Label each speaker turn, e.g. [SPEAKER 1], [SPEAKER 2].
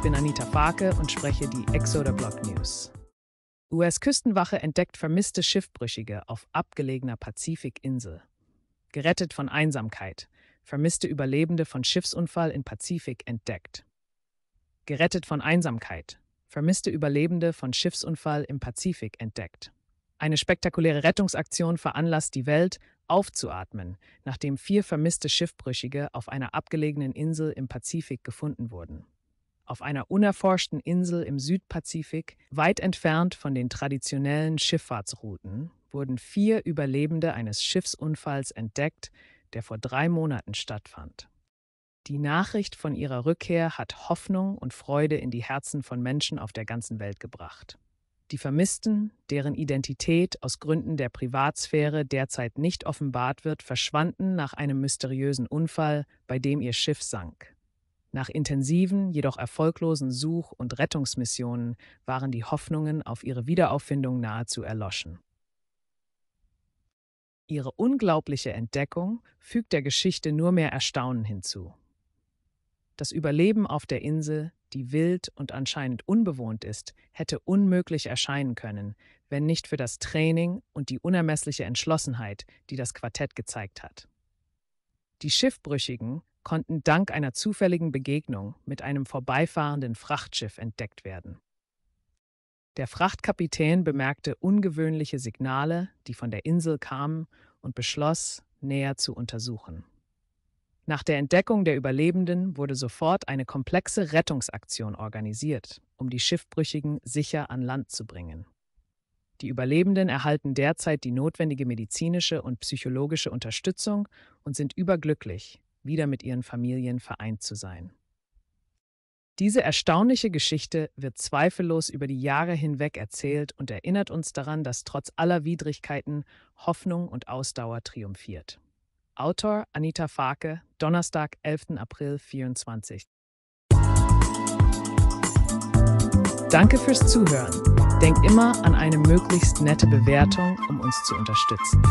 [SPEAKER 1] Ich bin Anita Farke und spreche die Exoder Block News. US-Küstenwache entdeckt vermisste Schiffbrüchige auf abgelegener Pazifikinsel. Gerettet von Einsamkeit. Vermisste Überlebende von Schiffsunfall in Pazifik entdeckt. Gerettet von Einsamkeit. Vermisste Überlebende von Schiffsunfall im Pazifik entdeckt. Eine spektakuläre Rettungsaktion veranlasst die Welt, aufzuatmen, nachdem vier vermisste Schiffbrüchige auf einer abgelegenen Insel im Pazifik gefunden wurden auf einer unerforschten Insel im Südpazifik, weit entfernt von den traditionellen Schifffahrtsrouten, wurden vier Überlebende eines Schiffsunfalls entdeckt, der vor drei Monaten stattfand. Die Nachricht von ihrer Rückkehr hat Hoffnung und Freude in die Herzen von Menschen auf der ganzen Welt gebracht. Die Vermissten, deren Identität aus Gründen der Privatsphäre derzeit nicht offenbart wird, verschwanden nach einem mysteriösen Unfall, bei dem ihr Schiff sank. Nach intensiven, jedoch erfolglosen Such- und Rettungsmissionen waren die Hoffnungen auf ihre Wiederauffindung nahezu erloschen. Ihre unglaubliche Entdeckung fügt der Geschichte nur mehr Erstaunen hinzu. Das Überleben auf der Insel, die wild und anscheinend unbewohnt ist, hätte unmöglich erscheinen können, wenn nicht für das Training und die unermessliche Entschlossenheit, die das Quartett gezeigt hat. Die Schiffbrüchigen konnten dank einer zufälligen Begegnung mit einem vorbeifahrenden Frachtschiff entdeckt werden. Der Frachtkapitän bemerkte ungewöhnliche Signale, die von der Insel kamen, und beschloss, näher zu untersuchen. Nach der Entdeckung der Überlebenden wurde sofort eine komplexe Rettungsaktion organisiert, um die Schiffbrüchigen sicher an Land zu bringen. Die Überlebenden erhalten derzeit die notwendige medizinische und psychologische Unterstützung und sind überglücklich, wieder mit ihren Familien vereint zu sein. Diese erstaunliche Geschichte wird zweifellos über die Jahre hinweg erzählt und erinnert uns daran, dass trotz aller Widrigkeiten Hoffnung und Ausdauer triumphiert. Autor Anita Farke, Donnerstag, 11. April 24. Danke fürs Zuhören. Denk immer an eine möglichst nette Bewertung, um uns zu unterstützen.